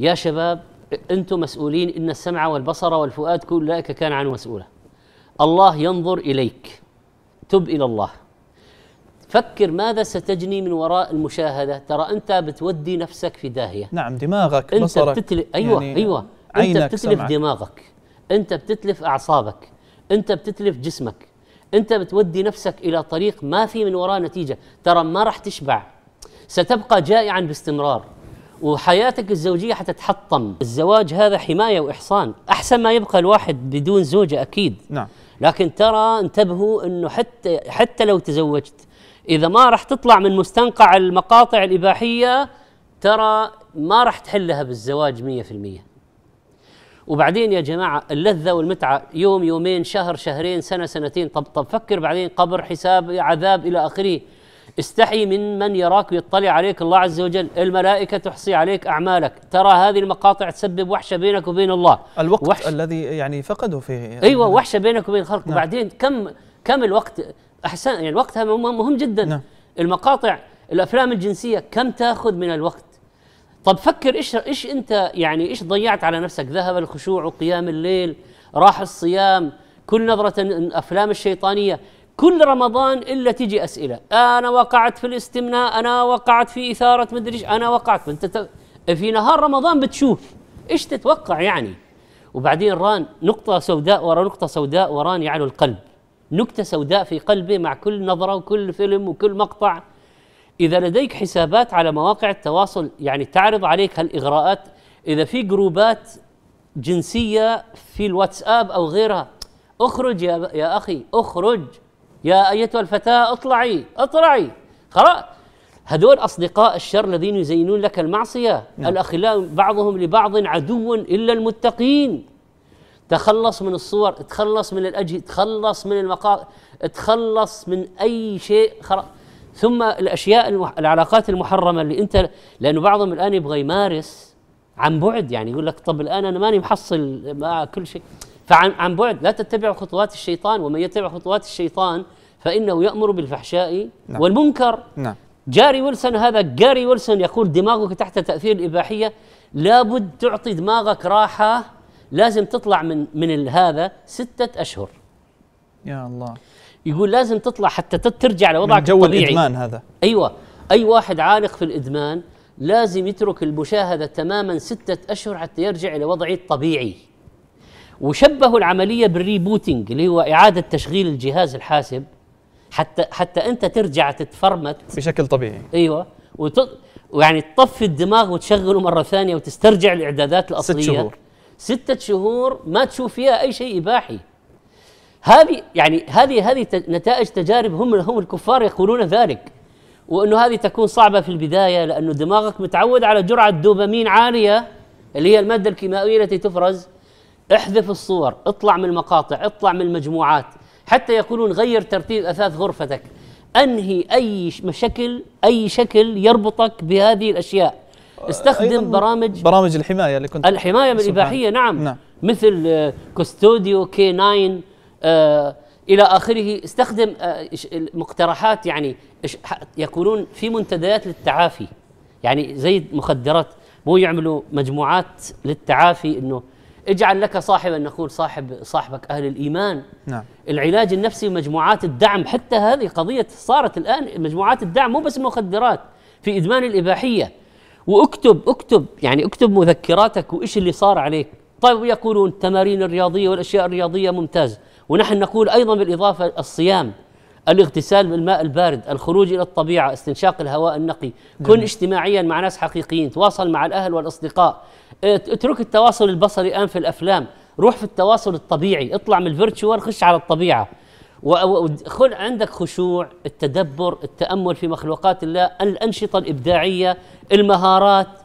يا شباب انتم مسؤولين ان السمع والبصر والفؤاد كل اولئك كان عنه مسؤولا الله ينظر اليك تب الى الله فكر ماذا ستجني من وراء المشاهده ترى انت بتودي نفسك في داهيه نعم دماغك انت بصرك بتتلف ايوه يعني ايوه انت بتتلف سمعك. دماغك انت بتتلف اعصابك انت بتتلف جسمك انت بتودي نفسك الى طريق ما في من وراء نتيجه ترى ما راح تشبع ستبقى جائعا باستمرار وحياتك الزوجيه حتتحطم الزواج هذا حمايه واحصان احسن ما يبقى الواحد بدون زوجه اكيد نعم لكن ترى انتبهوا انه حتى حتى لو تزوجت اذا ما راح تطلع من مستنقع المقاطع الاباحيه ترى ما راح تحلها بالزواج 100% وبعدين يا جماعه اللذه والمتعه يوم يومين شهر شهرين سنه سنتين طب طب فكر بعدين قبر حساب عذاب الى اخره استحي من من يراك ويطلع عليك الله عز وجل الملائكة تحصي عليك أعمالك ترى هذه المقاطع تسبب وحشة بينك وبين الله الوقت وحش الذي يعني فقده فيه أيوة وحشة بينك وبين خلق نعم. وبعدين كم كم الوقت أحسن يعني وقتها مهم جدا نعم. المقاطع الأفلام الجنسية كم تأخذ من الوقت طب فكر إيش إيش أنت يعني إيش ضيعت على نفسك ذهب الخشوع وقيام الليل راح الصيام كل نظرة أفلام الشيطانية كل رمضان الا تجي اسئله انا وقعت في الاستمناء انا وقعت في اثاره مدري انا وقعت انت في نهار رمضان بتشوف ايش تتوقع يعني وبعدين ران نقطة سوداء ورا نقطة سوداء وران يعلو القلب نكتة سوداء في قلبه مع كل نظرة وكل فيلم وكل مقطع إذا لديك حسابات على مواقع التواصل يعني تعرض عليك هالإغراءات إذا في جروبات جنسية في الواتساب أو غيرها اخرج يا, يا أخي اخرج يا أيتها الفتاة اطلعي اطلعي خلاص هذول أصدقاء الشر الذين يزينون لك المعصية نعم. الأخلاء بعضهم لبعض عدو إلا المتقين تخلص من الصور تخلص من الأجهزة تخلص من المقا تخلص من أي شيء خلاص ثم الأشياء المح... العلاقات المحرمة اللي أنت لأنه بعضهم الآن يبغى يمارس عن بعد يعني يقول لك طب الآن أنا ماني محصل مع كل شيء فعن عن بعد لا تتبعوا خطوات الشيطان ومن يتبع خطوات الشيطان فإنه يأمر بالفحشاء نعم. والمنكر نعم. جاري ويلسون هذا جاري ويلسون يقول دماغك تحت تأثير الإباحية لابد تعطي دماغك راحة لازم تطلع من من هذا ستة أشهر يا الله يقول لازم تطلع حتى ترجع لوضعك من جو الطبيعي الإدمان هذا أيوة أي واحد عالق في الإدمان لازم يترك المشاهدة تماما ستة أشهر حتى يرجع لوضعه الطبيعي وشبهوا العمليه بالريبوتنج اللي هو اعاده تشغيل الجهاز الحاسب حتى حتى انت ترجع تتفرمت بشكل طبيعي ايوه وت... ويعني تطفي الدماغ وتشغله مره ثانيه وتسترجع الاعدادات الاصليه ست شهور ستة شهور ما تشوف فيها اي شيء اباحي هذه يعني هذه هذه نتائج تجارب هم هم الكفار يقولون ذلك وانه هذه تكون صعبه في البدايه لانه دماغك متعود على جرعه دوبامين عاليه اللي هي الماده الكيميائيه التي تفرز احذف الصور اطلع من المقاطع اطلع من المجموعات حتى يقولون غير ترتيب اثاث غرفتك انهي اي شكل اي شكل يربطك بهذه الاشياء استخدم برامج برامج الحمايه اللي كنت الحمايه من الاباحيه نعم, نعم مثل كوستوديو كي 9 آه الى اخره استخدم آه مقترحات يعني يقولون في منتديات للتعافي يعني زي مخدرات مو يعملوا مجموعات للتعافي انه اجعل لك صاحبا نقول صاحب صاحبك اهل الايمان نعم العلاج النفسي ومجموعات الدعم حتى هذه قضيه صارت الان مجموعات الدعم مو بس مخدرات في ادمان الاباحيه واكتب اكتب يعني اكتب مذكراتك وايش اللي صار عليك طيب يقولون التمارين الرياضيه والاشياء الرياضيه ممتاز ونحن نقول ايضا بالاضافه الصيام الاغتسال بالماء البارد الخروج الى الطبيعه استنشاق الهواء النقي كن اجتماعيا مع ناس حقيقيين تواصل مع الاهل والاصدقاء إيه، اترك التواصل البصري الان في الافلام روح في التواصل الطبيعي اطلع من الفيرتشوال خش على الطبيعه وخل عندك خشوع التدبر التامل في مخلوقات الله الانشطه الابداعيه المهارات